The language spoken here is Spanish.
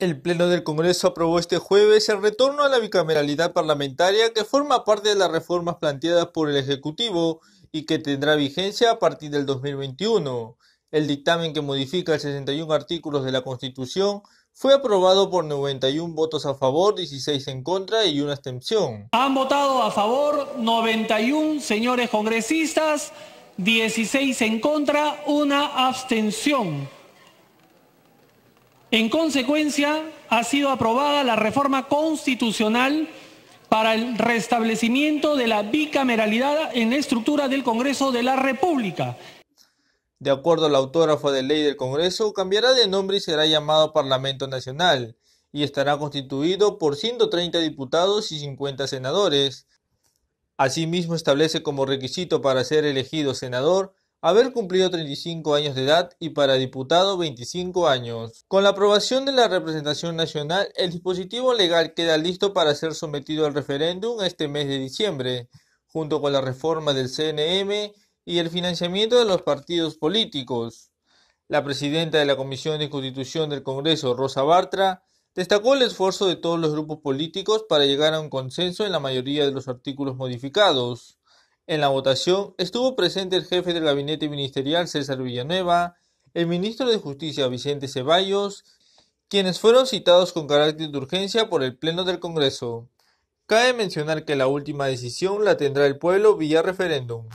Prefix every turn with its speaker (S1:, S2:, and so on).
S1: El Pleno del Congreso aprobó este jueves el retorno a la bicameralidad parlamentaria que forma parte de las reformas planteadas por el Ejecutivo y que tendrá vigencia a partir del 2021. El dictamen que modifica el 61 artículos de la Constitución fue aprobado por 91 votos a favor, 16 en contra y una abstención.
S2: Han votado a favor 91 señores congresistas, 16 en contra, una abstención. En consecuencia, ha sido aprobada la reforma constitucional para el restablecimiento de la bicameralidad en la estructura del Congreso de la República.
S1: De acuerdo al autógrafo de ley del Congreso, cambiará de nombre y será llamado Parlamento Nacional, y estará constituido por 130 diputados y 50 senadores. Asimismo, establece como requisito para ser elegido senador haber cumplido 35 años de edad y para diputado 25 años. Con la aprobación de la representación nacional, el dispositivo legal queda listo para ser sometido al referéndum este mes de diciembre, junto con la reforma del CNM y el financiamiento de los partidos políticos. La presidenta de la Comisión de Constitución del Congreso, Rosa Bartra, destacó el esfuerzo de todos los grupos políticos para llegar a un consenso en la mayoría de los artículos modificados. En la votación estuvo presente el jefe del gabinete ministerial César Villanueva, el ministro de Justicia Vicente Ceballos, quienes fueron citados con carácter de urgencia por el Pleno del Congreso. Cabe mencionar que la última decisión la tendrá el pueblo vía referéndum.